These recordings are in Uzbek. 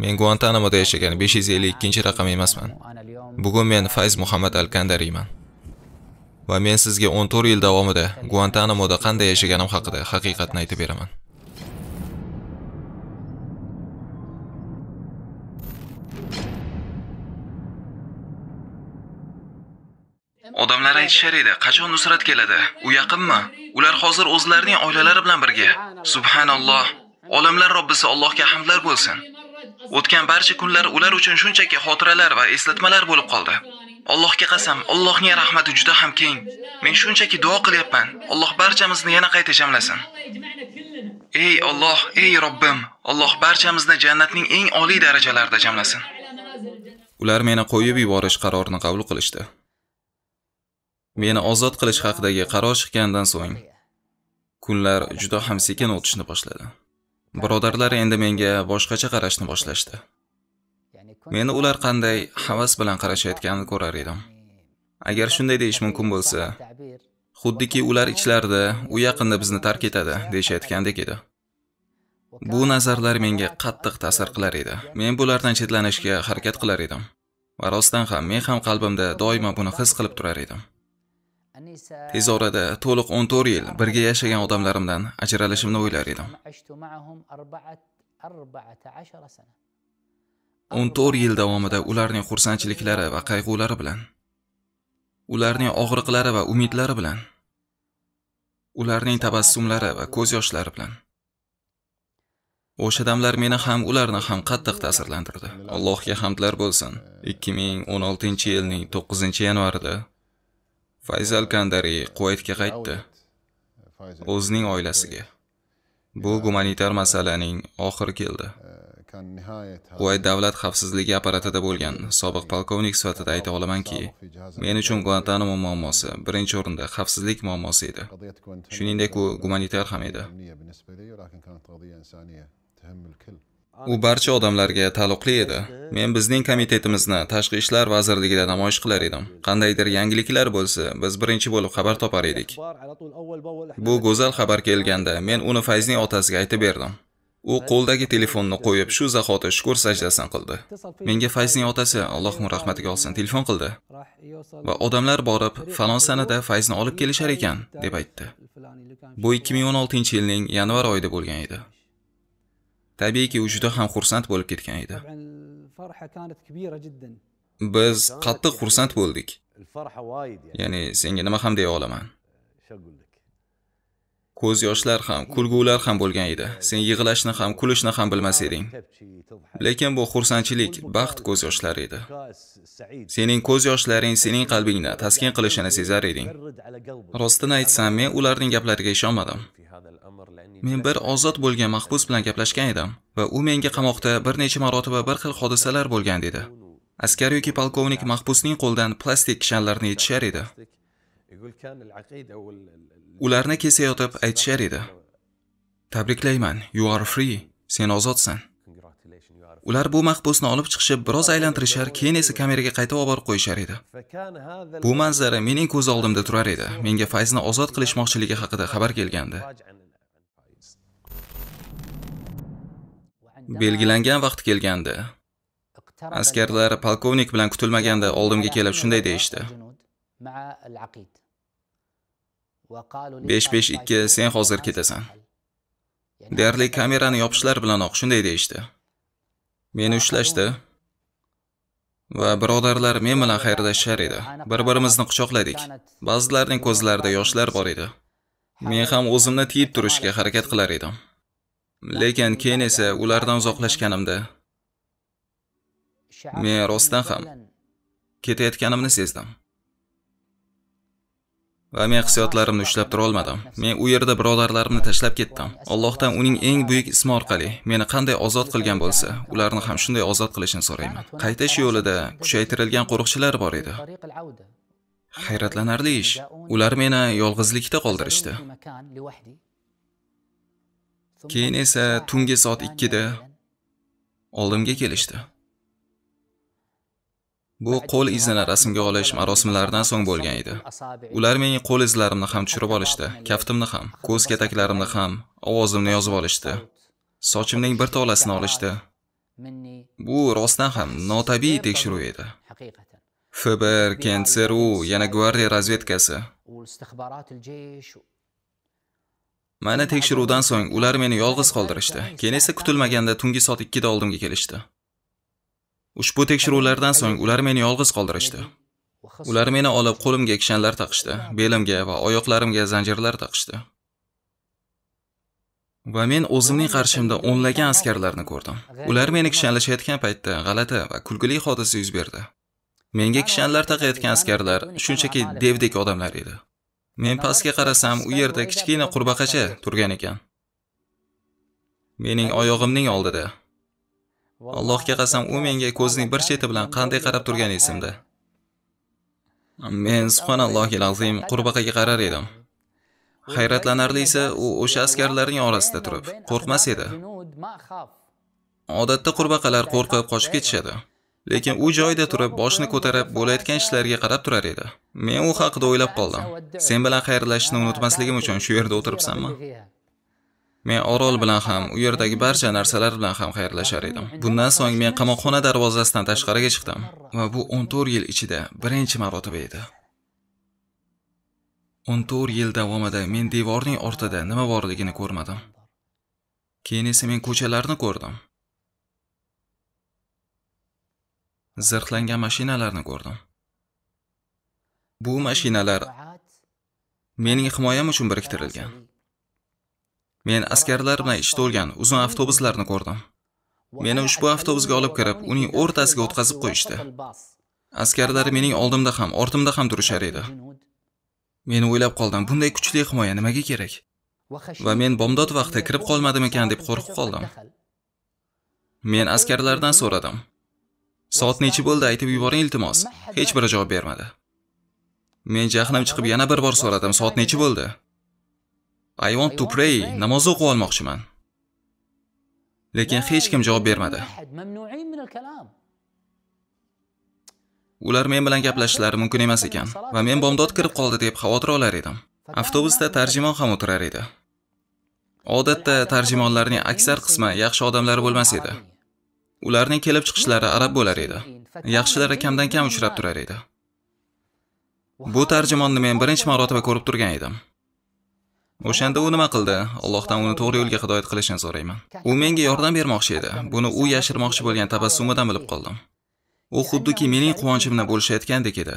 Men Guantanamoda yashagan 552 raqam emasman. Bugun men Faiz Muhammad al Va men sizga 14 yil davomida Guantanamoda qanday yashaganim haqida haqiqatni aytib beraman. Odamlar aytishar edi, qachon Nusrat keladi? U yaqinmi? Ular hozir o'zlarining oilalari bilan birga. Subhanalloh. Olamlar Robbisi Allohga hamdlar bo'lsin. O'tgan barcha kunlar ular uchun shunchaki xotiralar va eslatmalar bo'lib qoldi. Allohga qasam, Allohning rahmati juda ham keng. Men shunchaki duo qilyapman. Alloh barchamizni yana qayta jamlasin. Ey Alloh, ey Robbim, Alloh barchamizni jannatning eng oliy darajalarida jamlasin. Ular meni qo'yib yuborish qarorini qabul qilishdi. Meni ozod qilish haqidagi qaror chiqqandan so'ng kunlar juda ham sekin o'tishni boshladi. Birodarlar endi menga boshqacha qarashni boshlashdi. Meni ular qanday havas bilan qarashayotganini ko'rar edim. Agar shunday deyish mumkin bo'lsa, xuddiki ular ichlarida u yaqinda bizni tark etadi deyishayotgandek edi. Bu nazarlar menga qattiq ta'sir qilar edi. Men bulardan chetlanishga harakat qilar edim. Va rostdan ham men ham qalbimda doimo buni his qilib turar edim. tez orada to'liq 14 yil birga yashagan odamlarimdan ajralishimni o'ylar edim 14 yil davomida ularning xursandchiliklari va qayg'ulari bilan ularning og'riqlari va umidlari bilan ularning tabassumlari va ko'z yoshlari bilan o'sha damlar meni ham ularni ham qattiq ta'sirlantirdi allohga hamdlar bo'lsin 2016 yilning 9 yanvarida Faizal kandari quvaytga qaytdi o'zining oilasiga bu gumanitar masalaning oxiri keldi quvayt davlat xavfsizligi apparatida bo'lgan sobiq polkovnik sifatida ayta olamanki men uchun guantanamo muammosi birinchi o'rinda xavfsizlik muammosi edi shuningdek u gumanitar ham edi u barcha odamlarga taalluqli edi men bizning komitetimizni tashqi ishlar vazirligida namoyish qilar edim qandaydir yangiliklar bo'lsa biz birinchi bo'lib xabar topar edik bu go'zal xabar kelganda men uni fayzning otasiga aytib berdim u qo'ldagi telefonni qo'yib shu zahoti shukur sajdasini qildi menga fayzning otasi alloh uni rahmatiga olsin telefon qildi va odamlar borib falon sanada fayzni olib kelishar ekan deb aytdi bu 2016 yilning yanvar oyida bo'lgan edi tabiiyki u juda ham xursand bo'lib ketgan edi biz qattiq xursand bo'ldik ya'ni senga nima ham deya olaman ko'z yoshlar ham kulgular ham bo'lgan edi sen yig'lashni ham kulishni ham bilmas eding lekin bu xursandchilik baxt ko'z yoshlari edi sening ko'z yoshlaring sening qalbingni taskin qilishini sezar eding rostini aytsam men ularning gaplariga ishonmadim Men bir ozod bo'lgan mahbus bilan gaplashgan edim va u menga qamoqda bir necha marotaba bir xil hodisalar bo'lgan dedi. Askar yoki polkovnik mahbusning qo'lidan plastik kishanlarni yechishar edi. Ularni kesayotib aytishar edi. Tabriklayman, you are free. Sen ozodsan. ular bu mahbusni olib chiqishib biroz aylantirishar keyin esa kameraga qayta oborib qo'yishar edi bu manzara mening ko'z oldimda turar edi menga fayzni ozod qilishmoqchiligi haqida xabar kelgandi belgilangan vaqt kelgandi askarlar polkovnik bilan kutilmaganda oldimga kelib shunday deyishdi besh besh ikki sen hozir ketasan deyarli kamerani yopishlar bilanoq shunday deyishdi meni ushlashdi va birodarlar men bilan xayrlashishar edi bir birimizni quchoqladik ba'zilarning ko'zlarida yoshlar bor edi men ham o'zimni tiyib turishga harakat qilar edim lekin keyin esa ulardan uzoqlashganimda men rostdan ham ketayotganimni sezdim va men hissiyotlarimni ushlab tura olmadim men u yerda birodarlarimni tashlab ketdim allohdan uning eng buyuk ismi orqali meni qanday ozod qilgan bo'lsa ularni ham shunday ozod qilishini so'rayman qaytish yo'lida kuchaytirilgan qo'riqchilar bor edi hayratlanarli ish ular meni yolg'izlikda qoldirishdi keyin esa tungi soat 2da oldimga kelishdi bu qo'l izini rasmga olish marosimlaridan so'ng bo'lgan edi ular mening qo'l izlarimni ham tushirib olishdi kaftimni ham ko'z kataklarimni ham ovozimni yozib olishdi sochimning bir tolasini olishdi bu rostdan ham notabiiy tekshiruv edi fbr kntru yana gvardiya razvedkasi Mana tekshiruvdan so'ng ular meni yolg'iz qoldirishdi. Keyin esa kutilmaganda tungi soat 2 da oldimga kelishdi. Ushbu tekshiruvlardan so'ng ular meni yolg'iz qoldirishdi. Ular meni olib qo'limga kishanlar taqishdi, belimga va oyoqlarimga zanjirlar taqishdi. Va men o'zimning qarshimda o'nlagan askarlarni ko'rdim. Ular meni kishanlashayotgan paytda g'alati va kulgili hodisa yuz berdi. Menga kishanlar taqayotgan askarlar shunchaki devdek odamlar edi. men pastga qarasam u yerda kichkina qurbaqacha turgan ekan mening oyog'imning oldida allohga qasam u menga ko'zning bir cheti bilan qanday qarab turgan esimda men subhanalloh azim qurbaqaga qarar edim hayratlanarlisi u o'sha askarlarning orasida turib qo'rqmas edi odatda qurbaqalar qo'rqib qochib ketishadi lekin u joyda turib boshini ko'tarib bo'layotgan ishlarga qarab turar edi men u haqida o'ylab qoldim sen bilan xayrlashishni unutmasligim uchun shu yerda o'tiribsanmi men orol bilan ham u yerdagi barcha narsalar bilan ham xayrlashar edim bundan so'ng men qamoqxona darvozasidan tashqariga chiqdim va bu 14 yil ichida birinchi marotaba edi 14 yil davomida men devorning ortida nima borligini ko'rmadim keyin esa men ko'chalarni ko'rdim zirhlangan mashinalarni ko'rdim bu mashinalar mening himoyam uchun biriktirilgan men askarlar bilan ish to'lgan uzun avtobuslarni ko'rdim meni ushbu avtobusga olib kirib uning o'rtasiga o'tkazib qo'yishdi askarlar mening oldimda ham ortimda ham turishar edi men o'ylab qoldim bunday kuchli himoya nimaga kerak va men bomdod vaqti kirib qolmadimikan deb qo'rqib qoldim men askarlardan so'radim Soat necha bo'ldi aytib yuboring iltimos. Hech biri javob bermadi. Men jahlim chiqib yana bir bor so'radim, soat necha bo'ldi? I want to pray, namoz o'qib olmoqchiman. Lekin hech kim javob bermadi. Ular men bilan gaplashishlari mumkin emas ekan va men bomdod kirib qoldi deb xavotir olar edim. Avtobusda tarjimon ham o'tirar edi. Odatda tarjimonlarning aksar qismi yaxshi odamlar bo'lmas edi. ularning kelib chiqishlari arab bo'lar edi yaxshilari kamdan kam uchrab turar edi bu tarjimonni men birinchi marotaba ko'rib turgan edim o'shanda u nima qildi allohdan uni to'g'ri yo'lga hidoyat qilishini so'rayman u menga yordam bermoqchi edi buni u yashirmoqchi bo'lgan tabassumidan bilib qoldim u xuddiki mening quvonchimni bo'lishayotgandek edi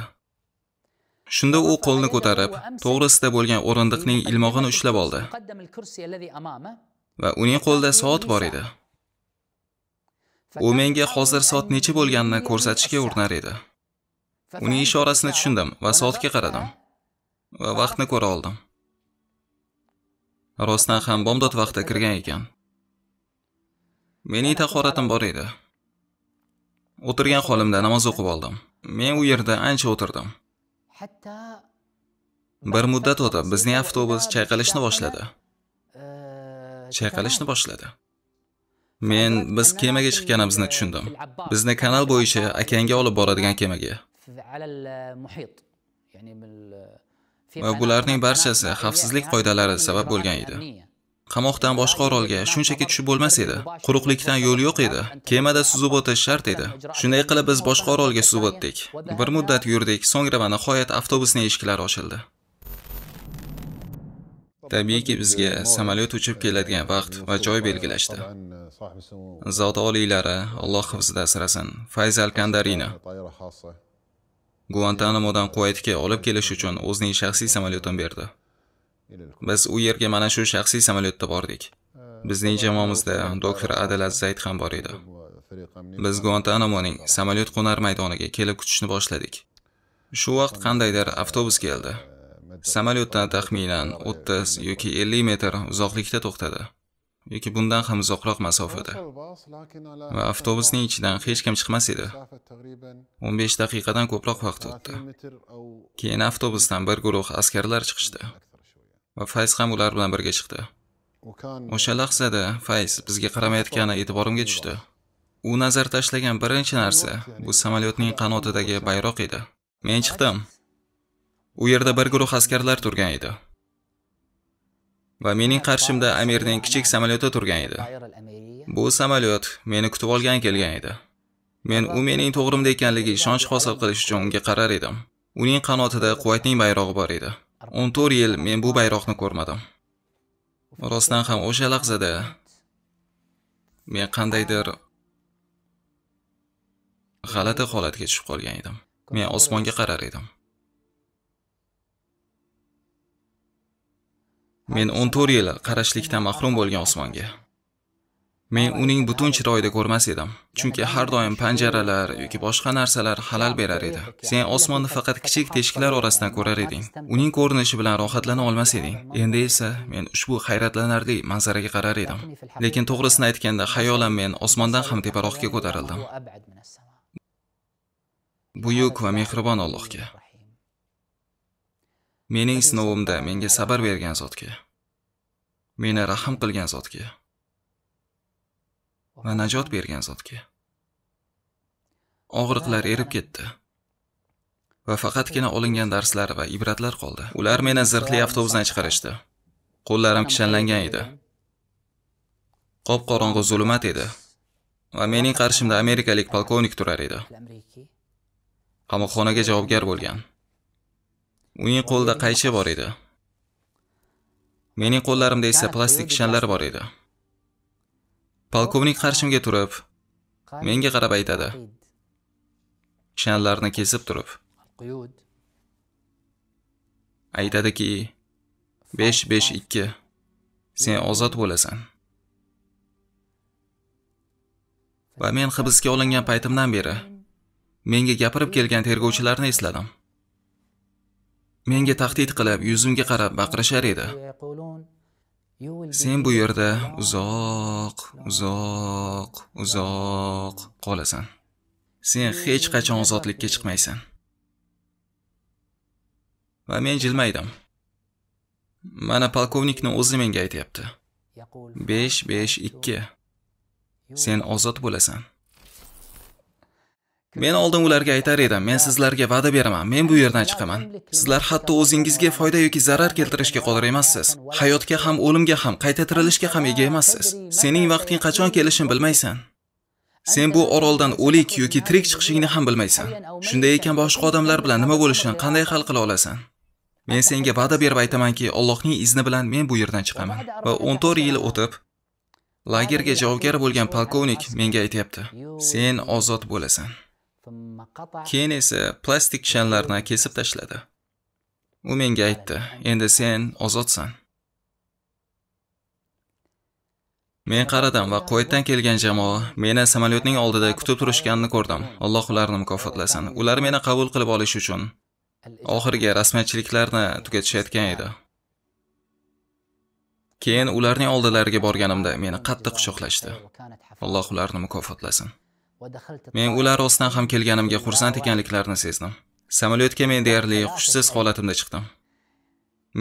shunda u qo'lni ko'tarib to'g'risida bo'lgan o'rindiqning ilmog'ini ushlab oldi va uning qo'lida soat bor edi U menga hozir soat necha bo'lganini ko'rsatishga urinar edi. Uning ishorasini tushundim va soatga qaradim. Va vaqtni ko'ra oldim. Rostdan ham bomdod vaqtida kirgan ekan. Mening tahoratim bor edi. O'tirgan holimda namoz o'qib oldim. Men u yerda ancha o'tirdim. Bir muddat o'tib, bizning avtobus chayqalishni boshladi. E, chayqalishni boshladi. Men biz kemaga chiqqanimizni tushundim. Bizni kanal bo'yicha akanga olib boradigan kemaga. Va bularning barchasi xavfsizlik qoidalari sabab bo'lgan edi. Qamoqdan boshqa orolga shunchaki tushib bo'lmas edi. Quruqlikdan yo'l yo'q edi. Kemada suzib o'tish shart edi. Shunday qilib biz boshqa orolga suzib o'tdik. Bir muddat yurdik, so'ngra va nihoyat avtobusning eshiklari ochildi. tabiiyki bizga samolyot uchib keladigan vaqt va joy belgilashdi zot oliylari alloh hifzida asrasin Faiz al kandarini guantanamodan kuvaytga olib kelish uchun o'zining shaxsiy samolyotini berdi biz u yerga mana shu shaxsiy samolyotda bordik bizning jamoamizda doktor adil azzayd ham bor edi biz guantanamoning samolyot qo'nar maydoniga kelib kutishni boshladik shu vaqt qandaydir avtobus keldi samolyotdan taxminan 30 yoki 50 metr uzoqlikda to'xtadi yoki bundan ham uzoqroq masofada va avtobusning ichidan hech kim chiqmas edi 15 daqiqadan ko'proq vaqt o'tdi keyin avtobusdan bir guruh askarlar chiqishdi va fayz ham ular bilan birga chiqdi o'sha lahzada fayz bizga qaramayotgani e'tiborimga tushdi u nazar tashlagan birinchi narsa bu samolyotning qanotidagi bayroq edi men chiqdim u yerda bir guruh askarlar turgan edi va mening qarshimda amirning kichik samolyoti turgan edi bu samolyot meni kutib olgan kelgan edi men u mening to'g'rimda ekanligi ishonch hosil qilish uchun unga qarar edim uning qanotida quvaytning bayrog'i bor edi 14 yil men bu bayroqni ko'rmadim rostdan ham o'sha lahzada men qandaydir g'alati holatga tushib qolgan edim men osmonga qarar edim Men 14 yil qarashlikdan mahrum bo'lgan osmonga. Men uning butun chiroyida ko'rmas edim, chunki har doim panjaralar yoki boshqa narsalar halal berar edi. Sen osmonni faqat kichik teshiklar orasidan ko'rar eding. Uning ko'rinishi bilan rohatlana olmas eding. Endi esa men ushbu hayratlanarli manzaraga qarar edim. Lekin to'g'risini aytganda, xayolan men osmondan ham teparoqga ko'tarildim. Buyuk va mehribon Allohga mening sinovimda menga sabr bergan zotga meni rahm qilgan zotga va najot bergan zotga og'riqlar erib ketdi va faqatgina olingan darslar va ibratlar qoldi ular meni zirhli avtobusdan chiqarishdi qo'llarim kishanlangan edi qop qorong'i zulmat edi va mening qarshimda amerikalik polkovnik turar edi qamoqxonaga javobgar bo'lgan uning qo'lida qaychi bor edi mening qo'llarimda esa plastik kishanlar bor edi polkovnik qarshimga turib menga qarab aytadi kishanlarni kesib turib aytadiki 552 sen ozod bo'lasan va men hibsga olingan paytimdan beri menga gapirib kelgan tergovchilarni esladim menga tahdid qilib yuzimga qarab baqirishar edi sen bu yerda uzoq uzoq uzoq qolasan sen hech qachon ozodlikka chiqmaysan va men jilmaydim mana polkovnikni o'zi menga aytyapti besh besh ikki sen ozod bo'lasan men oldin ularga aytar edim men sizlarga va'da beraman men bu yerdan chiqaman sizlar hatto o'zingizga foyda yoki zarar keltirishga qodir emassiz hayotga ham o'limga ham qayta tirilishga ham ega emassiz sening vaqting qachon kelishini bilmaysan sen bu oroldan o'lik yoki tirik chiqishingni ham bilmaysan shunday ekan boshqa odamlar bilan nima bo'lishini qanday hal qila olasan men senga va'da berib aytamanki allohning izni bilan men bu yerdan chiqaman va 14 yil o'tib lagerga javobgar bo'lgan polkovnik menga aytyapti sen ozod bo'lasan keyin esa plastik shanlarni kesib tashladi u menga aytdi endi sen ozodsan men qaradim va kuvaytdan kelgan jamoa meni samolyotning oldida kutib turishganini ko'rdim alloh ularni mukofotlasin ular meni qabul qilib olish uchun oxirgi rasmiyatchiliklarni tugatishayotgan edi keyin ularning oldilariga borganimda meni qattiq quchoqlashdi alloh ularni mukofotlasin men ular ostidan ham kelganimga xursand ekanliklarini sezdim samolyotga men deyarli hushsiz holatimda chiqdim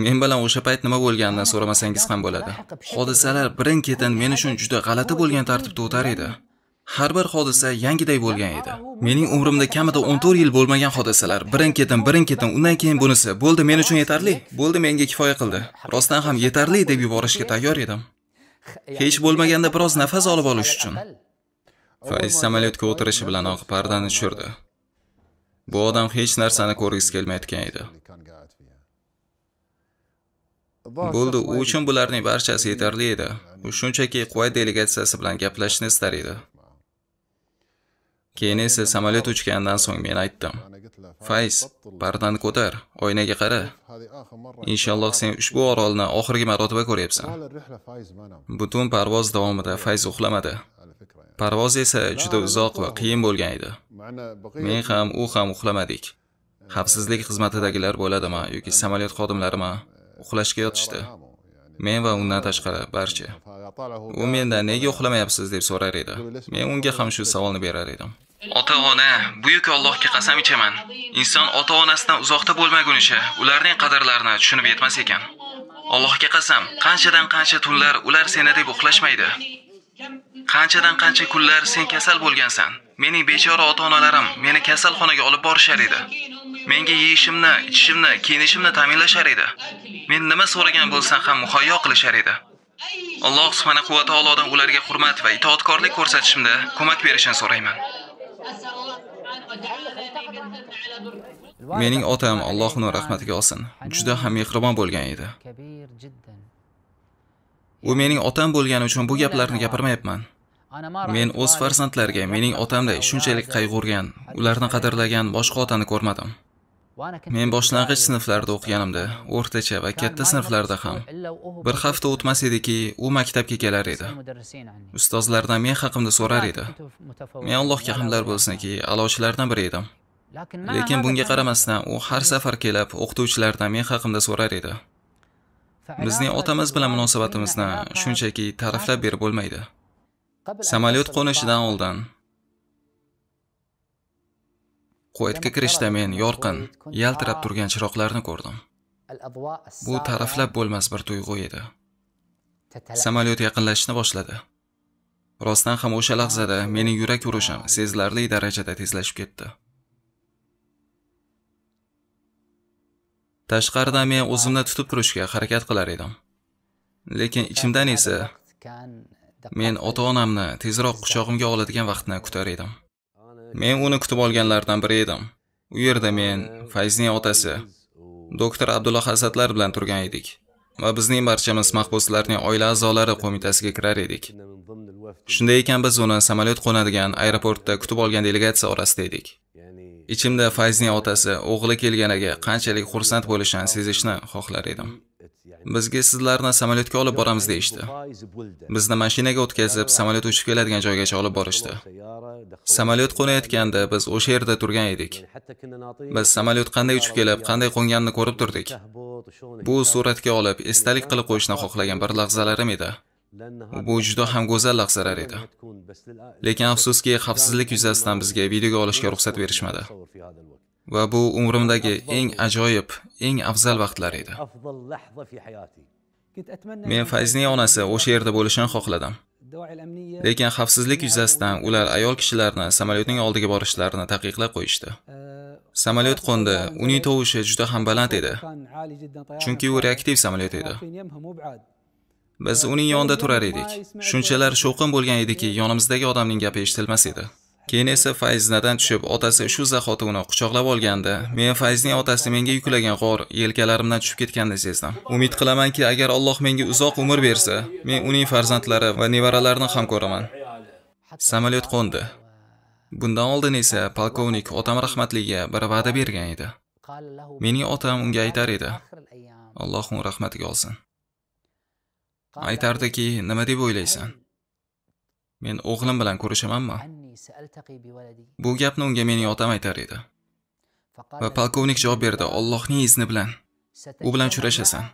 men bilan o'sha payt nima bo'lganini so'ramasangiz ham bo'ladi hodisalar birin ketin men uchun juda g'alati bo'lgan tartibda o'tar edi har bir hodisa yangiday bo'lgan edi mening umrimda kamida 14 yil bo'lmagan hodisalar birin ketin birin ketin undan keyin bunisi bo'ldi men uchun yetarli bo'ldi menga kifoya qildi rostdan ham yetarli deb yuborishga tayyor edim hech bo'lmaganda biroz nafas olib olish uchun Faiz samolyotga o'tirishi bilan oq pardani tushirdi. Bu odam hech narsani ko'rgisi kelmayotgan edi. Bo'ldi, u uchun bularning barchasi yetarli edi. U shunchaki Quvayt delegatsiyasi bilan gaplashishni istar edi. Keyin esa samolyot uchgandan so'ng men aytdim. Faiz, pardani ko'tar, oynaga qara. Inshaalloh sen ushbu orolni oxirgi marotaba ko'ryapsan. Butun parvoz davomida Faiz uxlamadi. parvoz esa juda uzoq va qiyin bo'lgan edi men ham u ham uxlamadik xavfsizlik xizmatidagilar bo'ladimi yoki samolyot xodimlarimi uxlashga yotishdi men va undan tashqari barcha u mendan nega uxlamayapsiz deb so'rar edi men unga ham shu savolni berar edim ota ona buyuk allohga qasam ichaman inson ota onasidan uzoqda bo'lmagunicha ularning qadrlarini tushunib yetmas ekan allohga qasam qanchadan qancha tunlar ular seni deb uxlashmaydi qanchadan qancha kunlar sen kasal bo'lgansan mening bechora ota onalarim meni kasalxonaga olib borishar edi menga yeyishimni ichishimni kiyinishimni ta'minlashar edi men nima so'ragan bo'lsam ham muhayyo qilishar edi alloh subhanahu va taolodan ularga hurmat va itoatkorlik ko'rsatishimda ko'mak berishini so'rayman mening otam alloh uni rahmatiga olsin juda ham mehribon bo'lgan edi u mening otam bo'lgani uchun bu gaplarni gapirmayapman men o'z farzandlarga mening otamday shunchalik qayg'urgan ularni qadrlagan boshqa otani ko'rmadim men boshlang'ich sinflarda o'qiganimda o'rtacha va katta sinflarda ham bir hafta o'tmas ediki u maktabga kelar edi ustozlardan men haqimda so'rar edi men allohga hamdlar bo'lsinki a'lochilardan biri edim lekin bunga qaramasdan u har safar kelib o'qituvchilardan men haqimda so'rar edi Bizning otamiz bilan munosabatimizni shunchaki ta'riflab berib bo'lmaydi. Samolyot qo'nishidan oldin Kuvaytga kirishda men yorqin, yaltirab turgan chiroqlarni ko'rdim. Bu ta'riflab bo'lmas bir tuyg'u edi. Samolyot yaqinlashishni boshladi. Rostdan ham o'sha lahzada mening yurak urishim sezilarli darajada tezlashib ketdi. tashqarida men o'zimni tutib turishga harakat qilar edim lekin ichimdan esa men ota onamni tezroq quchog'imga oladigan vaqtni kutar edim men uni kutib olganlardan biri edim u yerda men fayzning otasi doktor abdulla hazratlar bilan turgan edik va bizning barchamiz mahbuslarning oila a'zolari qo'mitasiga kirar edik shunday ekan biz uni samolyot qo'nadigan aeroportda kutib olgan delegatsiya orasida edik Ichimda Fayzning otasi o'g'li kelganiga qanchalik xursand bo'lishini sezishni xohlar edim. Bizga sizlarni samolyotga olib boramiz deyishdi. Bizni mashinaga o'tkazib, samolyot uchib keladigan joygacha olib borishdi. Samolyot qo'nayotganda biz o'sha yerda turgan edik. Biz samolyot qanday uchib kelib, qanday qo'nganini ko'rib turdik. Bu suratga olib, esdalik qilib qo'yishni xohlagan bir lahzalarim edi. bu juda ham go'zal lahzalar edi lekin afsuski xavfsizlik yuzasidan bizga videoga olishga ruxsat berishmadi va bu umrimdagi eng ajoyib eng afzal vaqtlar edi men fayzning onasi o'sha yerda bo'lishini xohladim lekin xavfsizlik yuzasidan ular ayol kishilarni samolyotning oldiga borishlarini taqiqlab qo'yishdi samolyot qo'ndi uning tovushi juda ham baland edi chunki u reaktiv samolyot edi biz uning yonida turar edik shunchalar shovqin bo'lgan ediki yonimizdagi odamning gapi eshitilmas edi keyin esa fayznadan tushib otasi shu zahoti uni quchoqlab olganda men fayzning otasi menga yuklagan g'or yelkalarimdan tushib ketganini sezdim umid qilamanki agar alloh menga uzoq umr bersa men uning farzandlari va nevaralarini ham ko'raman samolyot qo'ndi bundan oldin esa polkovnik otam rahmatliga bir va'da bergan edi mening otam unga aytar edi alloh uni rahmatiga olsin aytardiki nima deb o'ylaysan men o'g'lim bilan ko'rishamanmi bu gapni unga mening otam aytar edi va polkovnik javob berdi ollohning izni bilan u bilan uchrashasan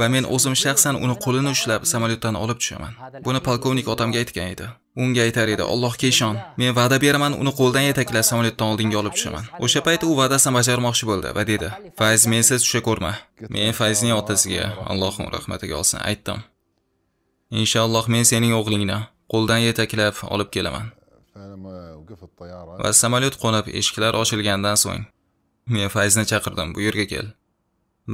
va men o'zim shaxsan uni qo'lini ushlab samolyotdan olib tushaman buni polkovnik otamga aytgan edi unga aytar edi allohga ishon men va'da beraman uni qo'ldan yetaklab samolyotdan oldinga olib tushaman o'sha payt u va'dasini bajarmoqchi bo'ldi va dedi fayz mensiz tusha ko'rma men fayzning otasiga alloh rahmatiga olsin aytdim inshaalloh men sening o'g'lingni qo'ldan yetaklab olib kelaman va samolyot qo'nib eshiklar ochilgandan so'ng men fayzni chaqirdim bu yerga kel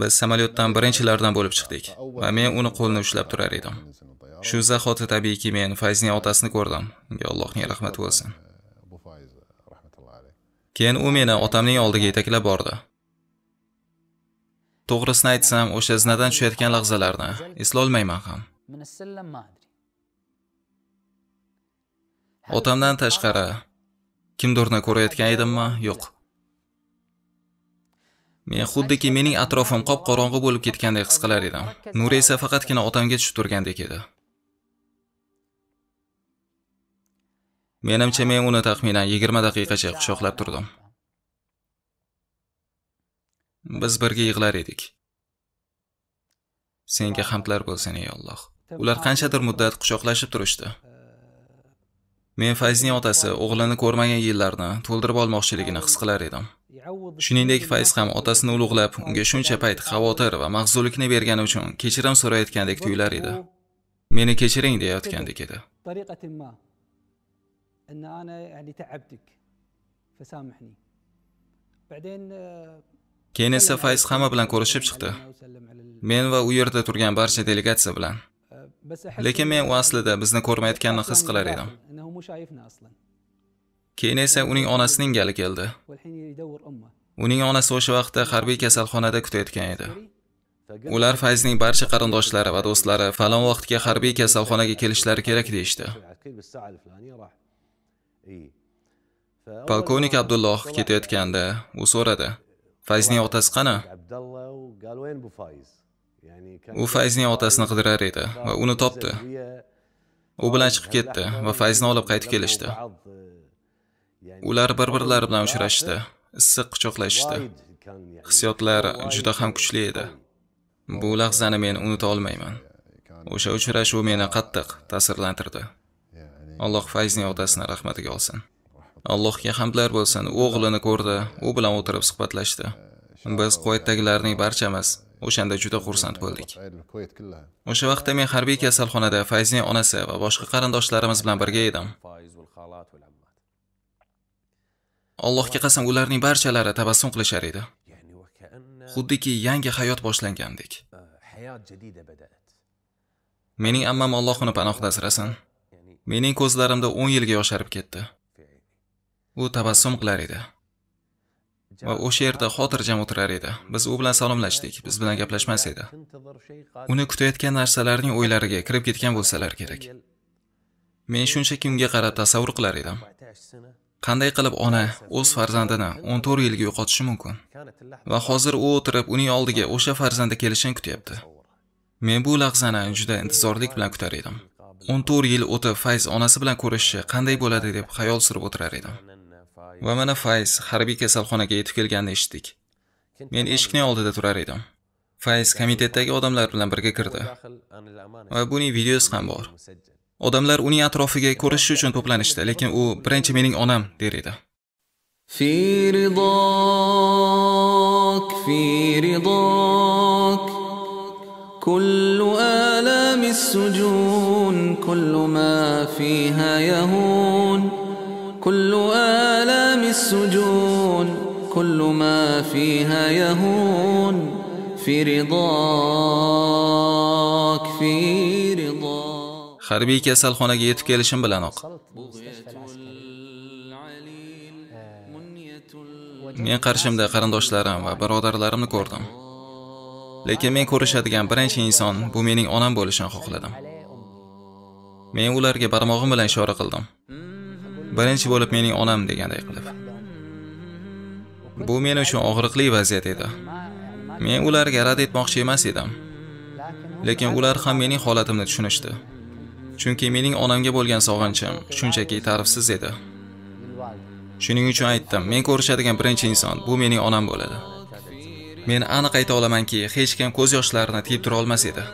biz samolyotdan birinchilardan bo'lib chiqdik va men uni qo'lini ushlab turar edim shu zahoti tabiiyki men fayzning otasini ko'rdim unga allohning rahmati bo'lsin keyin u meni otamning oldiga yetaklab bordi to'g'risini aytsam o'sha zinadan tushayotgan lahzalarni eslolmayman ham otamdan tashqari kimdirni ko'rayotgan edimmi yo'q men xuddiki mening atrofim qop qorong'i bo'lib ketgandek his qilar edim nuri esa faqatgina otamga tushib turgandek edi menimcha men uni taxminan 20 daqiqacha quchoqlab turdim biz birga yig'lar edik senga hamdlar bo'lsin ey Alloh. ular qanchadir muddat quchoqlashib turishdi men fayzning otasi o'g'lini ko'rmagan yillarni to'ldirib olmoqchiligini his qilar edim shuningdek fayz ham otasini ulug'lab unga shuncha payt xavotir va mag'zulikni bergani uchun kechirim so'rayotgandek tuyular edi meni kechiring deyayotgandek edi eh, keyin esa fayz hamma bilan ko'rishib chiqdi men va u yerda turgan barcha delegatsiya bilan lekin men u aslida bizni ko'rmayotganini his qilar edim keyin esa uning onasining gali keldi uning onasi o'sha vaqtda harbiy kasalxonada kutayotgan edi ular fayzning barcha qarindoshlari va do'stlari falon vaqtga harbiy kasalxonaga kelishlari kerak deyishdi polkovnik abdulloh ketayotganda u so'radi fayzning otasi qani u fayzning otasini qidirar edi va uni topdi u bilan chiqib ketdi va fayzni olib qaytib kelishdi ular bir birlari bilan uchrashdi issiq quchoqlashishdi hissiyotlar juda ham kuchli edi bu lahzani men unuta olmayman o'sha uchrashuv meni qattiq ta'sirlantirdi alloh fayzning otasini rahmatiga olsin allohga hamdlar bo'lsin u o'g'lini ko'rdi u bilan o'tirib suhbatlashdi biz quvaytdagilarning barchamiz o'shanda juda xursand bo'ldik o'sha vaqtda men harbiy kasalxonada fayzning onasi va boshqa qarindoshlarimiz bilan birga edim allohga qasam ularning barchalari tabassum qilishar edi xuddiki yangi hayot boshlangandek mening ammam alloh uni panohida asrasin mening ko'zlarimda o'n yilga yosharib ketdi u tabassum qilar edi va o'sha yerda xotirjam o'tirar edi biz u bilan salomlashdik biz bilan gaplashmas edi uni kutayotgan narsalarning o'ylariga kirib ketgan bo'lsalar kerak men shunchaki unga qarab tasavvur qilar edim qanday qilib ona o'z farzandini 14 yilga yo'qotishi mumkin va hozir u o'tirib uning oldiga o'sha farzandi kelishini kutyapti men bu lahzani juda intizorlik bilan kutar edim 14 yil o'tib fayz onasi bilan ko'rishishi qanday bo'ladi deb xayol surib o'tirar edim va mana fayz harbiy kasalxonaga yetib kelganini eshitdik men eshikning oldida turar edim fayz komitetdagi odamlar bilan birga kirdi va buning videosi ham bor odamlar uning atrofiga ko'rish uchun to'planishdi lekin u birinchi mening onam der edi fi ridok fi kullu alami sujun kullu ma fiha yahun kullu السجون كل ما فيها يهون في رضاك في رضا harbiy kasalxonaga yetib kelishim bilanoq men qarshimda qarindoshlarim va birodarlarimni ko'rdim lekin men ko'rishadigan birinchi inson bu mening onam bo'lishini xohladim men ularga barmog'im bilan ishora qildim birinchi bo'lib mening onam deganday qilib bu men uchun og'riqli vaziyat edi men ularga rad etmoqchi emas edim lekin ular ham mening holatimni tushunishdi chunki mening onamga bo'lgan sog'inchim shunchaki ta'rifsiz edi shuning uchun aytdim men ko'rishadigan birinchi inson bu mening onam bo'ladi men aniq ayta olamanki hech kim ko'z yoshlarini tiyib tura olmas edi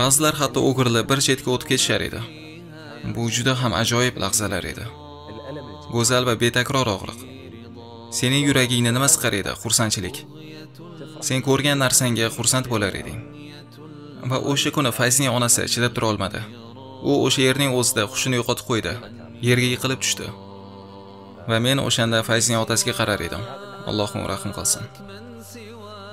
ba'zilar hatto o'girilib bir chetga o'tib ketishar edi Bu juda ham ajoyib lahzalar edi. Go'zal va betakror og'riq. Sening yuragingni nima siqar edi? Xursandchilik. Sen ko'rgan narsangga xursand bo'lar eding. Va o'sha kuni Fayzning onasi chidab tura olmadi. U o'sha yerning o'zida xushini yo'qotib qo'ydi. Yerga yiqilib tushdi. Va men o'shanda Fayzning otasiga qarar edim. Allohim rahim qilsin.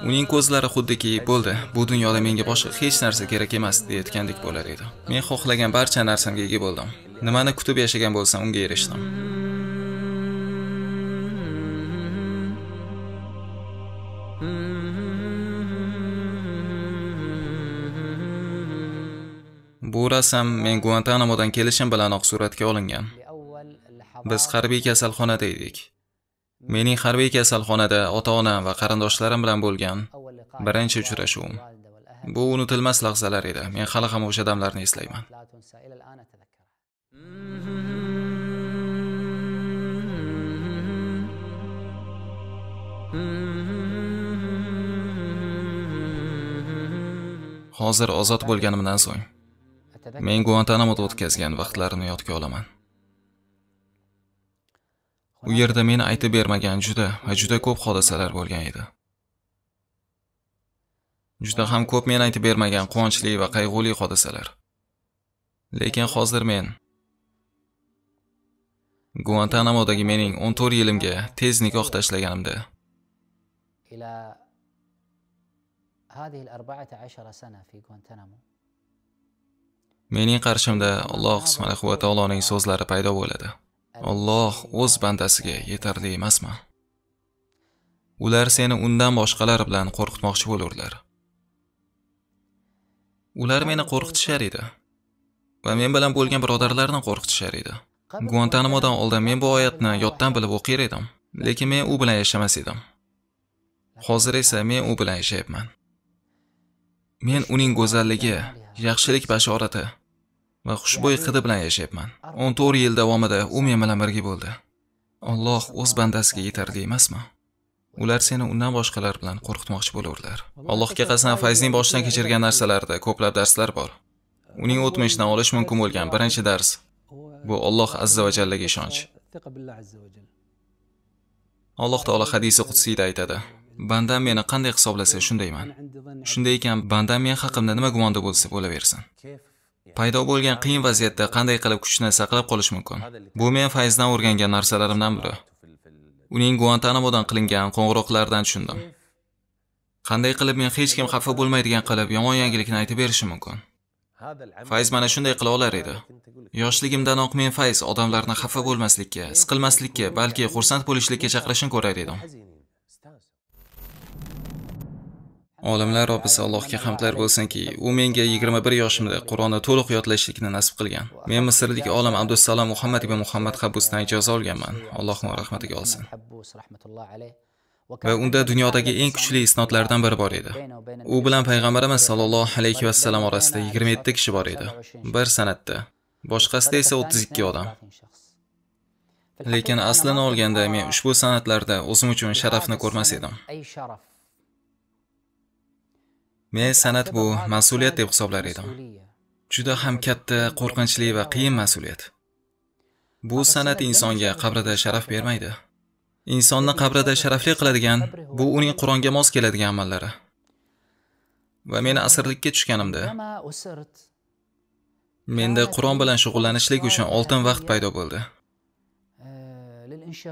uning ko'zlari xuddiki bo'ldi bu dunyoda menga boshqa hech narsa kerak emas deyayotgandek bo'lar edi men xohlagan barcha narsamga ega bo'ldim nimani kutib yashagan bo'lsam unga erishdim bu rasm men guantanamodan kelishim bilanoq suratga olingan biz harbiy kasalxonada edik mening harbiy kasalxonada ota onam va qarindoshlarim bilan bo'lgan birinchi uchrashuvim bu unutilmas lahzalar edi men hali ham o'sha damlarni eslayman hozir ozod bo'lganimdan so'ng men guantanamoda o'tkazgan vaqtlarimni yodga olaman u yerda meni aytib bermagan juda va juda ko'p hodisalar bo'lgan edi juda ham ko'p men aytib bermagan quvonchli va qayg'uli hodisalar lekin hozir men guantanamodagi mening 14 yilimga tez nikoh tashlaganimda mening qarshimda alloh subhanahu va taoloning so'zlari paydo bo'ladi Alloh o'z bandasiga yetarli emasmi? Ular seni undan boshqalar bilan qo'rqitmoqchi bo'lurlar. Ular meni qo'rqitishar edi va men bilan bo'lgan birodarlarni qo'rqitishar edi. Guantanamodan oldin men bu oyatni yoddan bilib o'qir edim, lekin men u bilan yashamas edim. Hozir esa men u bilan yashayapman. Men uning go'zalligi, yaxshilik bashorati va xushbo'y hidi bilan yashayapman 14 yil davomida u men bilan birga bo'ldi Alloh o'z bandasiga yetarli emasmi ular seni undan boshqalar bilan qo'rqitmoqchi bo'laverdilar allohga qasam fayzning boshidan kechirgan narsalarida ko'plab darslar bor uning o'tmishdan olish mumkin bo'lgan birinchi dars bu Alloh azza va jallaga ishonch alloh taolo hadisi qudsiyda aytadi bandam meni qanday hisoblasa shundayman shunday ekan bandam men haqimda nima gumonda bo'lsa bo'laversin paydo bo'lgan qiyin vaziyatda qanday qilib kuchni saqlab qolish mumkin bu men fayzdan o'rgangan narsalarimdan biri uning guantanamodan qilingan qo'ng'iroqlaridan tushundim qanday qilib men hech kim xafa bo'lmaydigan qilib yomon yangilikni aytib berishim mumkin fayz mana shunday qila olar edi yoshligimdanoq men fayz odamlarni xafa bo'lmaslikka siqilmaslikka balki xursand bo'lishlikka chaqirishini ko'rar edim olimlar robbisi allohga hamdlar bo'lsinki u menga 21 yoshimda qur'onni to'liq yodlashlikni nasib qilgan men misrlik olim abdusalom muhammad ibn muhammad habusdan ijoza olganman alloh uni rahmatiga olsin va unda dunyodagi eng kuchli isnodlardan biri bor edi u bilan payg'ambarimiz sollallohu alayhi vasallam orasida 27 kishi bor edi bir san'atda boshqasida esa 32 odam lekin aslini olganda men ushbu san'atlarda o'zim uchun sharafni ko'rmas edim men san'at bu mas'uliyat deb hisoblar edim juda ham katta qo'rqinchli va qiyin mas'uliyat bu san'at insonga qabrida sharaf bermaydi insonni qabrida sharafli qiladigan bu uning qur'onga mos keladigan amallari va men asrlikka tushganimda menda qur'on bilan shug'ullanishlik uchun oltin vaqt paydo bo'ldi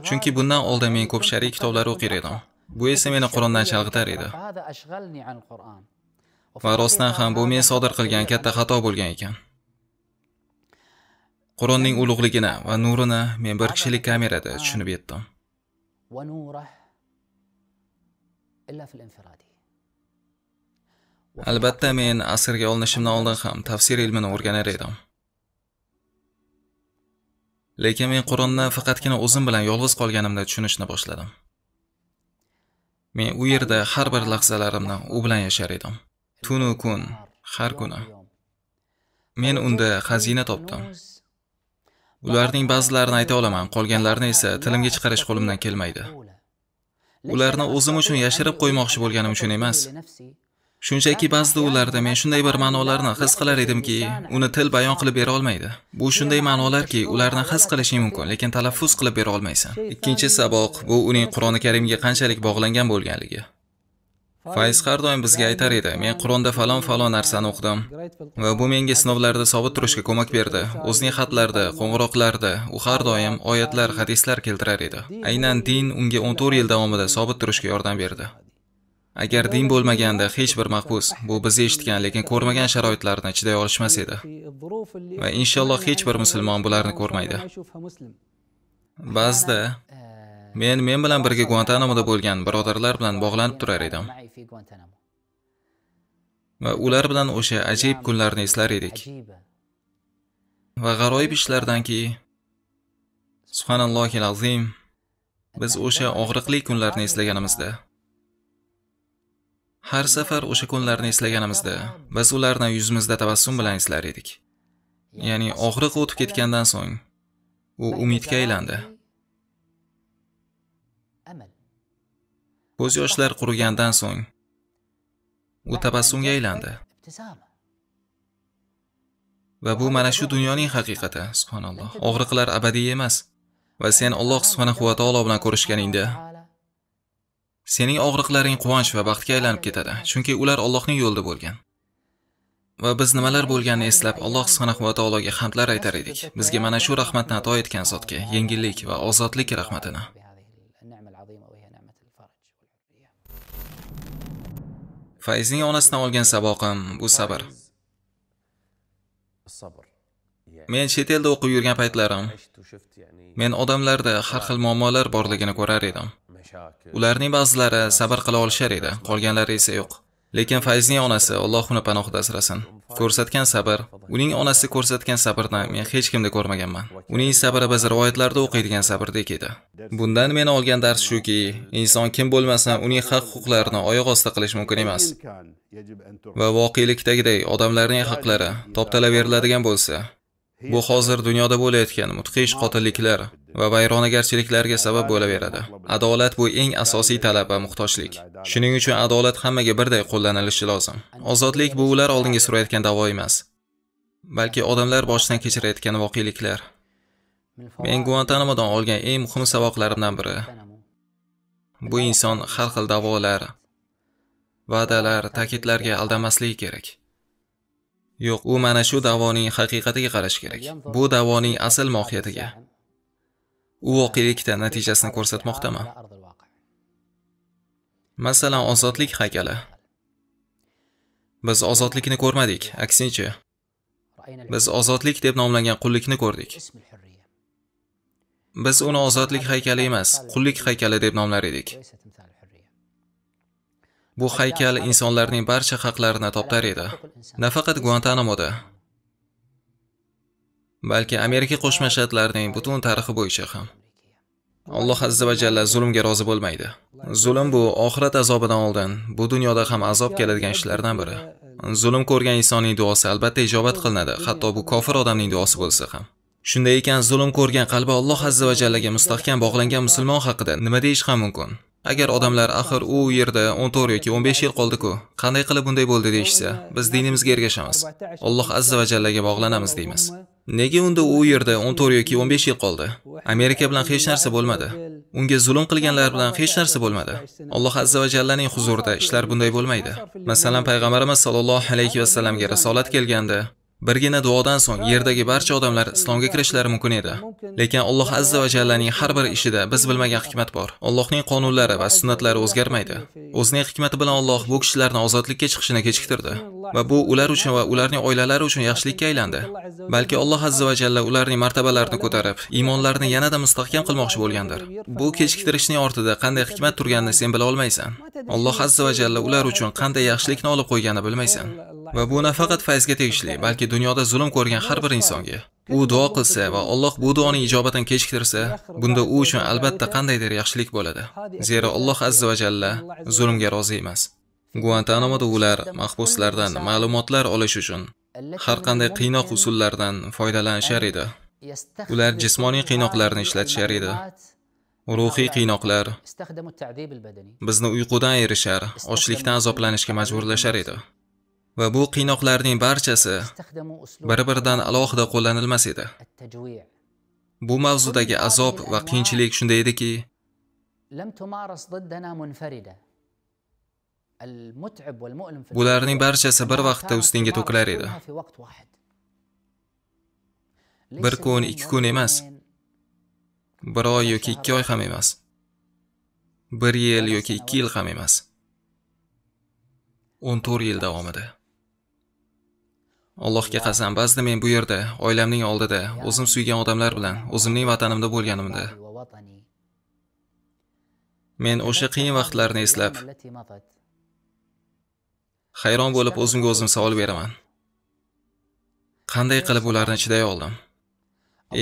chunki bundan oldin men ko'p shariy kitoblar o'qir edim bu esa meni qur'ondan chalg'itar edi Va rostdan ham bu men sodir qilgan katta xato bo'lgan ekan. Qur'onning ulug'ligini va nurini men bir kishilik kamerada tushunib yetdim. Albatta men asrga olinishimdan oldin ham tafsir ilmini o'rganar edim. Lekin men Qur'onni faqatgina o'zim bilan yolg'iz qolganimda tushunishni boshladim. Men u yerda har bir lahzalarimni u bilan yashar edim. tunu kun har kuni men unda xazina topdim ularning ba'zilarini ayta olaman qolganlarini esa tilimga chiqarish qo'limdan kelmaydi ularni o'zim uchun yashirib qo'ymoqchi bo'lganim uchun emas shunchaki ba'zida ularda men shunday bir ma'nolarni his qilar edimki uni til bayon qilib bera olmaydi bu shunday ma'nolarki ularni his qilishing mumkin lekin talaffuz qilib bera olmaysan ikkinchi saboq bu uning qur'oni karimga qanchalik bog'langan bo'lganligi faiz har doim bizga aytar edi men qur'onda falon falon narsani o'qidim va bu menga sinovlarda sobit turishga ko'mak berdi o'zining xatlarida qo'ng'iroqlarida u har doim oyatlar hadislar keltirar edi aynan din unga 14 yil davomida sobit turishga yordam berdi agar din bo'lmaganda hech bir mahbus bu biz eshitgan lekin ko'rmagan sharoitlarni chiday olishmas edi va inshaalloh hech bir musulmon bularni ko'rmaydi ba'zida men men bilan birga guantanamoda bo'lgan birodarlar bilan bog'lanib turar edim va ular bilan o'sha ajib kunlarni eslar edik va g'aroyib ishlardanki subhanallohi azim biz o'sha og'riqli kunlarni eslaganimizda har safar o'sha kunlarni eslaganimizda biz ularni yuzimizda tabassum bilan eslar edik ya'ni og'riq o'tib ketgandan so'ng u umidga aylandi Ko'z yoshlar qurigandan so'ng u tabassumga aylandi. Va bu mana shu dunyoning haqiqati, subhanalloh. Og'riqlar abadiy emas. Va sen Alloh subhanahu va taolo bilan ko'rishganingda sening og'riqlaring quvonch va baxtga aylanib ketadi, chunki ular Allohning yo'lida bo'lgan. Va biz nimalar bo'lganini eslab Alloh subhanahu va taologa hamdlar aytar edik. Bizga mana shu rahmatni ato etgan Zotga yengillik va ozodlik rahmatini. fayzning onasidan olgan saboqim bu sabr men chet elda o'qib yurgan paytlarim men odamlarda har xil muammolar borligini ko'rar edim ularning ba'zilari sabr qila olishar edi qolganlari esa yo'q lekin fayzning onasi alloh uni panohida asrasin ko'rsatgan sabr uning onasi ko'rsatgan sabrni men hech kimda ko'rmaganman uning sabri biz rivoyatlarda o'qiydigan sabrdek edi bundan men olgan dars shuki inson kim bo'lmasin uning haq huquqlarini oyoq osti qilish mumkin emas va voqelikdagiday odamlarning haqlari toptalaveriladigan bo'lsa Bu hozir dunyoda bo'layotgan mudhish qotilliklar va vayronagarchiliklarga sabab bo'laveradi. Adolat bu eng asosiy talab va muhtojlik. Shuning uchun adolat hammaga birday qo'llanilishi lozim. Ozodlik bu ular oldinga surayotgan da'vo emas, balki odamlar boshdan kechirayotgan voqeliklar. Men Guantanamodan olgan eng muhim saboqlarimdan biri bu inson har xil da'volar, va'dalar, ta'kidlarga aldamasligi kerak. yo'q u mana shu da'voning haqiqatiga qarash kerak bu da'voning asl mohiyatiga u voqelikda natijasini ko'rsatmoqdami masalan ozodlik haykali biz ozodlikni ko'rmadik aksincha biz ozodlik deb nomlangan qullikni ko'rdik biz uni ozodlik haykali emas qullik haykali deb nomlar edik bu haykal insonlarning barcha haqlarini toptar edi nafaqat guantanamoda balki amerika qo'shma shtatlarining butun tarixi bo'yicha ham alloh azza va jalla zulmga rozi bo'lmaydi zulm bu oxirat azobidan oldin bu dunyoda ham azob keladigan ishlardan biri zulm ko'rgan insonning duosi albatta ijobat qilinadi hatto bu kofir odamning duosi bo'lsa ham shunday ekan zulm ko'rgan qalbi alloh azza va jallaga mustahkam bog'langan musulmon haqida nima deyish ham mumkin agar odamlar axir u yerda 14 yoki 15 yil qoldi-ku, qanday qilib bunday bo'ldi deyishsa, biz dinimizga ergashamiz. Alloh azza va jallaga bog'lanamiz deymiz. Nega unda u yerda 14 yoki 15 yil qoldi? Amerika bilan hech narsa bo'lmadi. Unga zulm qilganlar bilan hech narsa bo'lmadi. Alloh azza va jallaning huzurida ishlar bunday bo'lmaydi. Masalan, payg'ambarimiz sollallohu alayhi vasallamga risolat kelganda birgina duodan so'ng yerdagi barcha odamlar islomga kirishlari mumkin edi lekin alloh azza va jallaning har bir ishida biz bilmagan hikmat bor allohning qonunlari va sunnatlari o'zgarmaydi o'zining hikmati bilan alloh bu kishilarni ozodlikka chiqishini kechiktirdi va bu ular uchun va ularning oilalari uchun yaxshilikka aylandi balki alloh azza va jalla ularning martabalarini ko'tarib iymonlarini yanada mustahkam qilmoqchi bo'lgandir bu kechiktirishning ortida qanday hikmat turganini sen bila olmaysan alloh azza va jalla ular uchun qanday yaxshilikni olib qo'yganini bilmaysan va bu nafaqat fayzga tegishli balki balki dunyoda zulm ko'rgan har bir insonga u duo qilsa va Alloh bu duoni ijobatan kechiktirsa, bunda u uchun albatta qandaydir yaxshilik bo'ladi. Zero Alloh azza va jalla zulmga rozi emas. Guantanamoda ular mahbuslardan ma'lumotlar olish uchun har qanday qiynoq usullardan foydalanishar edi. Ular jismoniy qiynoqlarni ishlatishar edi. ruhiy qiynoqlar bizni uyqudan ayirishar ochlikdan azoblanishga majburlashar edi va bu qiynoqlarning barchasi bir biridan alohida qo'llanilmas edi bu mavzudagi azob va qiyinchilik shunday ediki bularning barchasi bir vaqtda ustingga to'kilar edi bir kun ikki kun emas bir oy yoki ikki oy ham emas bir yil yoki ikki yil ham emas o'n to'rt yil davomida allohga qasam ba'zida men bu yerda oilamning oldida o'zim suygan odamlar bilan o'zimning vatanimda bo'lganimda men o'sha qiyin vaqtlarni eslab hayron bo'lib o'zimga o'zim savol beraman qanday qilib ularni chiday oldim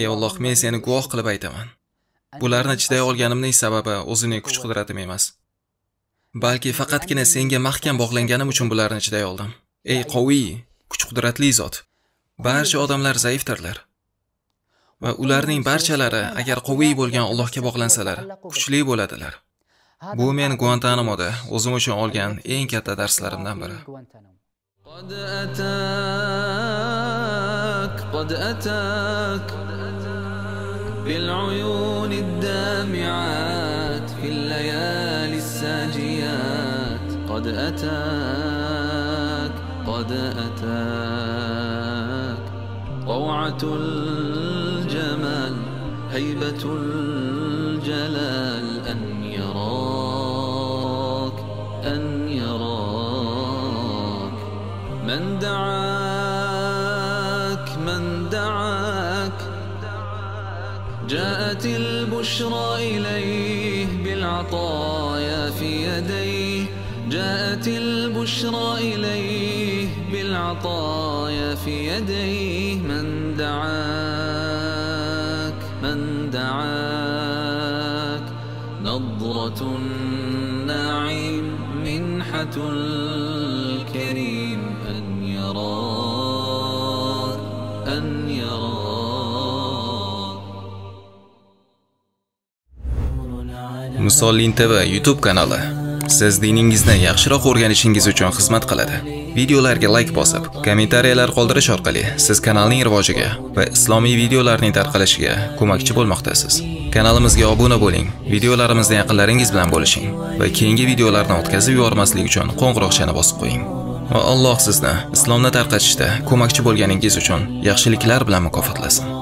ey olloh men seni guvoh qilib aytaman bularni chiday olganimning sababi o'zining kuch qudratim emas balki faqatgina senga mahkam bog'langanim uchun bularni chiday oldim ey qoviy kuch qudratli zot barcha odamlar zaifdirlar va ularning barchalari agar quvviy bo'lgan allohga bog'lansalar kuchli bo'ladilar bu men guantanamoda o'zim uchun olgan eng katta darslarimdan biri قد أتاك قد أتاك قد أتاك روعة الجمال هيبة الجلال أن يراك أن يراك من دعاك من دعاك جاءت البشرى إليه بالعطايا في يديه جاءت البشرى إليه بيديه من دعاك من دعاك نظرة النعيم منحة الكريم أن يراك أن يراك Misol Lintv YouTube kanali siz diningizni yaxshiroq o'rganishingiz uchun xizmat qiladi. Videolarga like bosib, kommentariyalar qoldirish orqali siz kanalning rivojiga va islomiy videolarning tarqalishiga ko'makchi bo'lmoqdasiz. Kanalimizga obuna bo'ling, videolarimizni yaqinlaringiz bilan bo'lishing va keyingi videolarni o'tkazib yubormaslik uchun qo'ng'iroqchani bosib qo'ying. Va Alloh sizni islomni tarqatishda ko'makchi bo'lganingiz uchun yaxshiliklar bilan mukofotlasin.